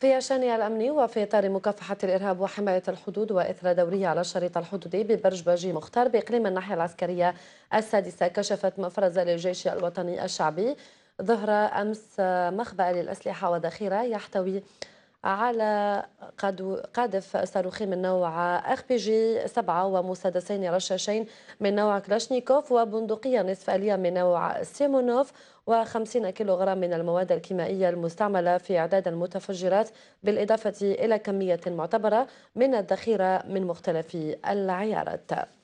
في شانها الأمني وفي إطار مكافحة الإرهاب وحماية الحدود وإثر دورية على الشريط الحدودي ببرج مختار بإقليم الناحية العسكرية السادسة كشفت مفرزة للجيش الوطني الشعبي ظهر أمس مخبأ للأسلحة وذخيرة يحتوي على قاذف صاروخي من نوع اخ بي جي 7 ومسدسين رشاشين من نوع كلاشنيكوف وبندقية نصف آلية من نوع سيمونوف و50 كيلوغرام من المواد الكيميائية المستعملة في إعداد المتفجرات بالإضافة إلى كمية معتبرة من الذخيرة من مختلف العيارات